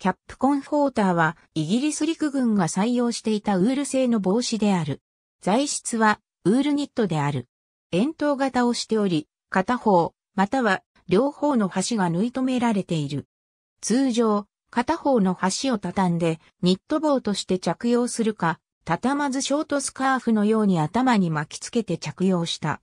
キャップコンフォーターはイギリス陸軍が採用していたウール製の帽子である。材質はウールニットである。円筒型をしており、片方、または両方の端が縫い留められている。通常、片方の端を畳んでニット帽として着用するか、畳まずショートスカーフのように頭に巻きつけて着用した。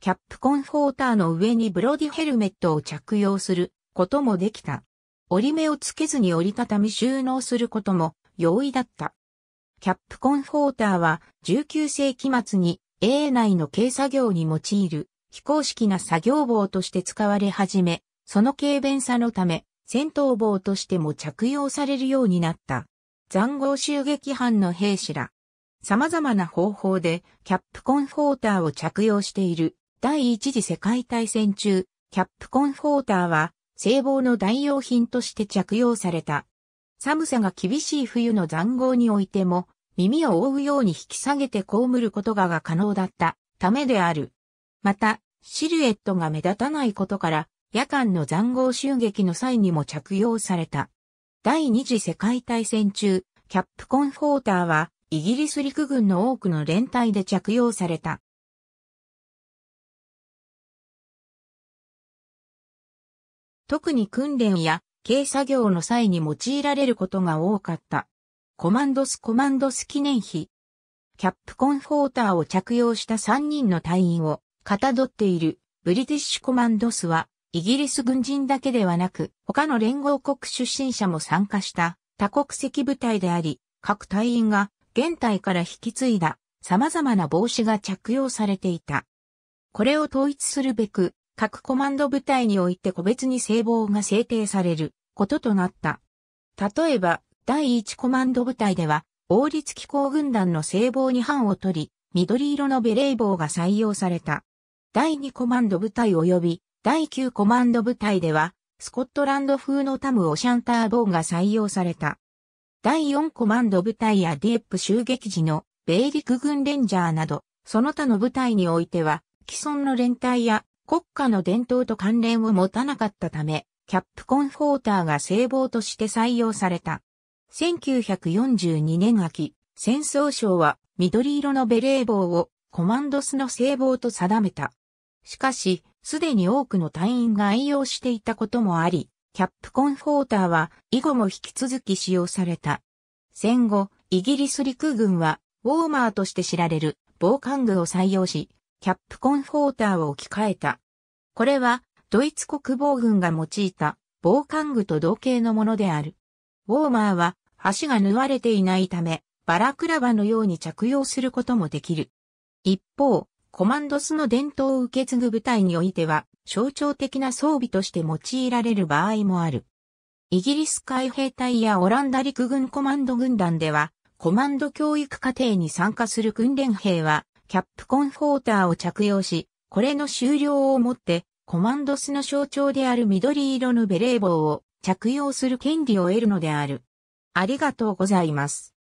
キャップコンフォーターの上にブロディヘルメットを着用することもできた。折り目をつけずに折りたたみ収納することも容易だった。キャップコンフォーターは19世紀末に A 内の軽作業に用いる非公式な作業棒として使われ始め、その軽便さのため戦闘棒としても着用されるようになった。残豪襲撃班の兵士ら。様々な方法でキャップコンフォーターを着用している第一次世界大戦中、キャップコンフォーターは制帽の代用品として着用された。寒さが厳しい冬の残壕においても、耳を覆うように引き下げて被ることがが可能だったためである。また、シルエットが目立たないことから、夜間の残壕襲撃の際にも着用された。第二次世界大戦中、キャップコンフォーターは、イギリス陸軍の多くの連隊で着用された。特に訓練や軽作業の際に用いられることが多かった。コマンドスコマンドス記念碑。キャップコンフォーターを着用した3人の隊員をかたどっているブリティッシュコマンドスはイギリス軍人だけではなく他の連合国出身者も参加した多国籍部隊であり各隊員が現隊から引き継いだ様々な帽子が着用されていた。これを統一するべく各コマンド部隊において個別に聖望が制定されることとなった。例えば、第1コマンド部隊では、王立機構軍団の聖望に反を取り、緑色のベレー帽が採用された。第2コマンド部隊及び第9コマンド部隊では、スコットランド風のタムオシャンターボーンが採用された。第4コマンド部隊やディエップ襲撃時の米陸軍レンジャーなど、その他の部隊においては、既存の連隊や国家の伝統と関連を持たなかったため、キャップコンフォーターが聖望として採用された。1942年秋、戦争省は緑色のベレー帽をコマンドスの聖望と定めた。しかし、すでに多くの隊員が愛用していたこともあり、キャップコンフォーターは以後も引き続き使用された。戦後、イギリス陸軍はウォーマーとして知られる防寒具を採用し、キャップコンフォーターを置き換えた。これは、ドイツ国防軍が用いた防寒具と同型のものである。ウォーマーは、足が縫われていないため、バラクラバのように着用することもできる。一方、コマンドスの伝統を受け継ぐ部隊においては、象徴的な装備として用いられる場合もある。イギリス海兵隊やオランダ陸軍コマンド軍団では、コマンド教育課程に参加する訓練兵は、キャップコンフォーターを着用し、これの終了をもって、コマンドスの象徴である緑色のベレー帽を着用する権利を得るのである。ありがとうございます。